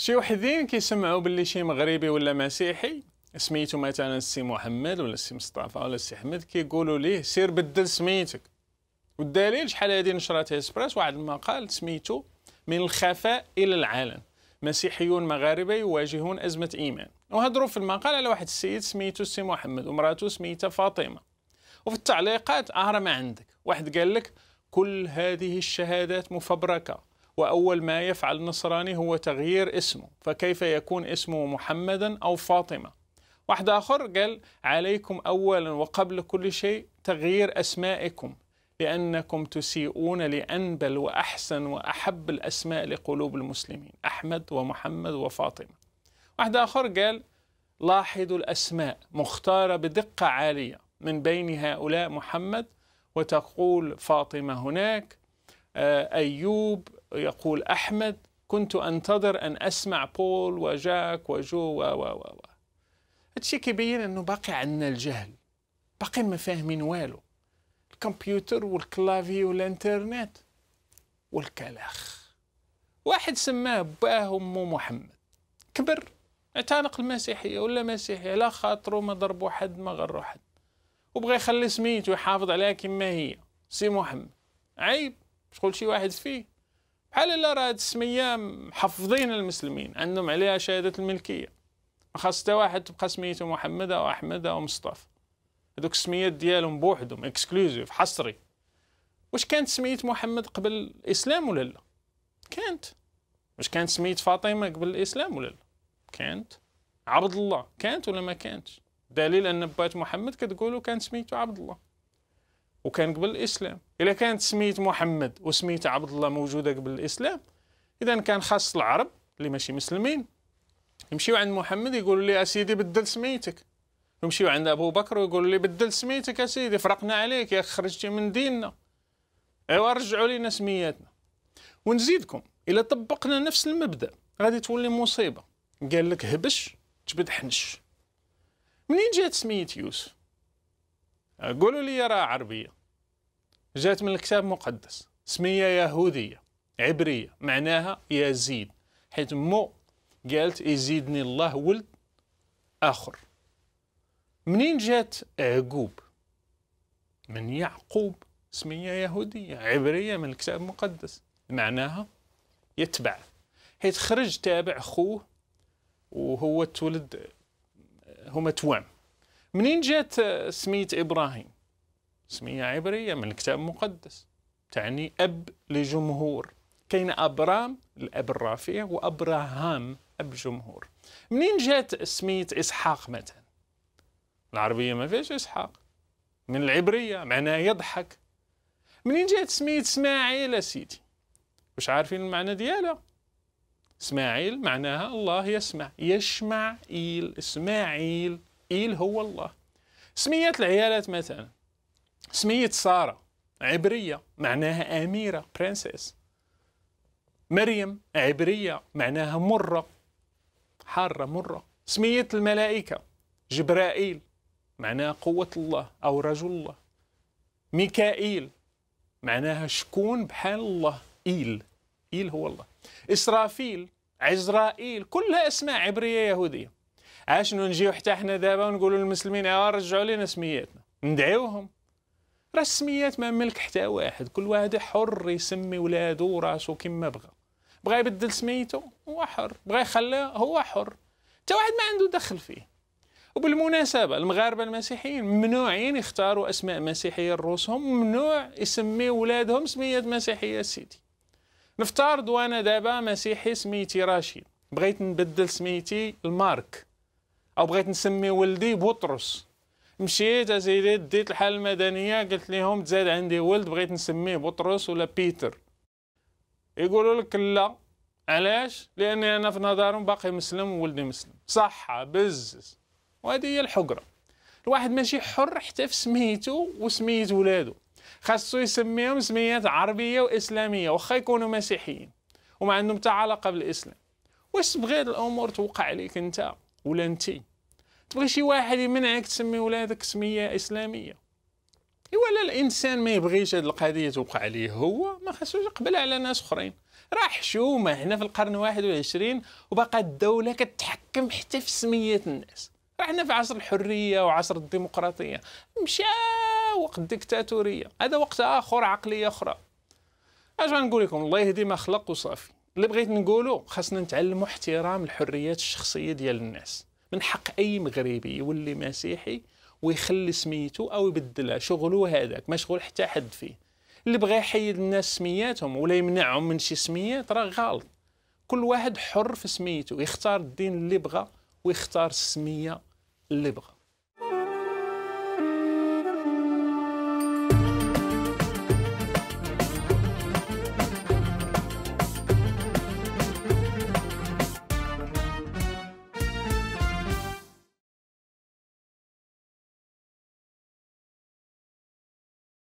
شي وحدين كيسمعوا باللي شي مغربي ولا مسيحي سميتو مثلا السي محمد ولا السي مصطفى ولا السي احمد كيقولوا ليه سير بدل سميتك والدليل شحال هذه نشرات اسبريس واحد المقال سميتو من الخفاء الى العلن مسيحيون مغاربه يواجهون ازمه ايمان وهضروا في المقال على واحد السيد سميتو السي محمد ومراته سميتها فاطمه وفي التعليقات اهرى ما عندك واحد قال لك كل هذه الشهادات مفبركه وأول ما يفعل النصراني هو تغيير اسمه فكيف يكون اسمه محمدا أو فاطمة واحد آخر قال عليكم أولا وقبل كل شيء تغيير أسمائكم لأنكم تسيئون لأنبل وأحسن وأحب الأسماء لقلوب المسلمين أحمد ومحمد وفاطمة واحد آخر قال لاحظوا الأسماء مختارة بدقة عالية من بين هؤلاء محمد وتقول فاطمة هناك آه، أيوب يقول أحمد كنت أنتظر أن أسمع بول وجاك وجو و و و هادشي كيبين أنه باقي عندنا الجهل باقي ما فاهمين والو الكمبيوتر والكلافي والانترنت والكلاخ واحد سماه باه أمه محمد كبر اعتنق المسيحية ولا مسيحية لا خاطرو ما ضربو حد ما غرو حد وبغى يخلي سميتو ويحافظ عليها كما هي سي محمد عيب شغل شي واحد فيه بحال الا راه هاد السميه محفظين المسلمين عندهم عليها شهاده الملكيه ما خاص حتى واحد تبقى سميته محمد او احمد او مصطفى هذوك السميات ديالهم بوحدهم اكسكلوزيف حصري واش كانت سميه محمد قبل الاسلام ولا لا كانت واش كانت سميه فاطمه قبل الاسلام ولا لا كانت عبد الله كانت ولا ما كانتش دليل ان بات محمد كتقولوا كان سميته عبد الله وكان قبل الاسلام الا كانت سميت محمد وسميت عبد الله موجوده قبل الاسلام اذا كان خاص العرب اللي ماشي مسلمين يمشيو عند محمد يقولوا لي اسيدي بدل سميتك يمشيو عند ابو بكر ويقولوا لي بدل سميتك اسيدي فرقنا عليك يا خرجتي من ديننا ايوا رجعوا لينا سمياتنا ونزيدكم الا طبقنا نفس المبدا غادي تولي مصيبه قال لك هبش تبد حنش منين جات سميت يوسف قولوا لي راه عربية جات من الكتاب المقدس سمية يهودية عبرية معناها يزيد حيث مو قالت يزيدني الله ولد آخر منين جات عقوب من يعقوب سمية يهودية عبرية من الكتاب المقدس معناها يتبع حيث خرج تابع خوه وهو تولد هما توام منين جات سمية إبراهيم سمية عبرية من الكتاب المقدس تعني أب لجمهور كاين أبرام الأب الرافع وأبراهام أب جمهور منين جات سمية إسحاق مثلا العربية ما فيهاش إسحاق من العبرية معناها يضحك منين جات سمية إسماعيل سيدي واش عارفين المعنى ديالها إسماعيل معناها الله يسمع يشمع إيل إسماعيل إيل هو الله سميات العيالات مثلا سمية سارة عبرية معناها أميرة برنسيس مريم عبرية معناها مرة حارة مرة سمية الملائكة جبرائيل معناها قوة الله أو رجل الله ميكائيل معناها شكون بحال الله إيل إيل هو الله إسرافيل عزرائيل كلها أسماء عبرية يهودية عاش نجيو حتى حنا دابا ونقولوا للمسلمين ايوا آه، رجعوا لنا سمياتنا ندعيوهم راه السميات ما ملك حتى واحد كل واحد حر يسمي ولادو وراسو كما بغى بغى يبدل سميتو هو حر بغى يخليه هو حر حتى واحد ما عنده دخل فيه وبالمناسبة المغاربة المسيحيين ممنوعين يختاروا أسماء مسيحية لروسهم ممنوع يسمي ولادهم سميات مسيحية سيدي نفترض وأنا دابا مسيحي سميتي راشيد بغيت نبدل سميتي المارك او بغيت نسمي ولدي بطرس مشيت ازيدي ديت الحاله المدنيه قلت لهم تزاد عندي ولد بغيت نسميه بطرس ولا بيتر يقولوا لك لا علاش لاني انا في نظرهم باقي مسلم وولدي مسلم صح بزز وهذه هي الحقره الواحد ماشي حر حتى في سميتو وسميه ولادو خاصو يسميهم سميات عربيه واسلاميه واخا يكونوا مسيحيين وما عندهم حتى علاقه بالاسلام واش تبغي الامور توقع عليك انت ولا انتي تبغي شي واحد يمنعك تسمي ولادك سميه اسلاميه ايوا الانسان ما يبغيش هذه القضيه توقع عليه هو ما خاصوش يقبل على ناس اخرين راه حشومه حنا في القرن 21 وباقا الدوله كتحكم حتى في سميات الناس راه حنا في عصر الحريه وعصر الديمقراطيه مشى وقت الديكتاتوريه هذا وقت اخر عقليه اخرى اش غنقول لكم الله يهدي ما خلق وصافي اللي بغيت نقوله خاصنا نتعلموا احترام الحريات الشخصيه ديال الناس من حق اي مغربي يولي مسيحي ويخلي سميته او يبدلها شغله هذاك ما شغل حتى حد فيه اللي بغى يحيد الناس سمياتهم ولا يمنعهم من شي سميات راه غلط كل واحد حر في سميته يختار الدين اللي بغى ويختار السميه اللي بغى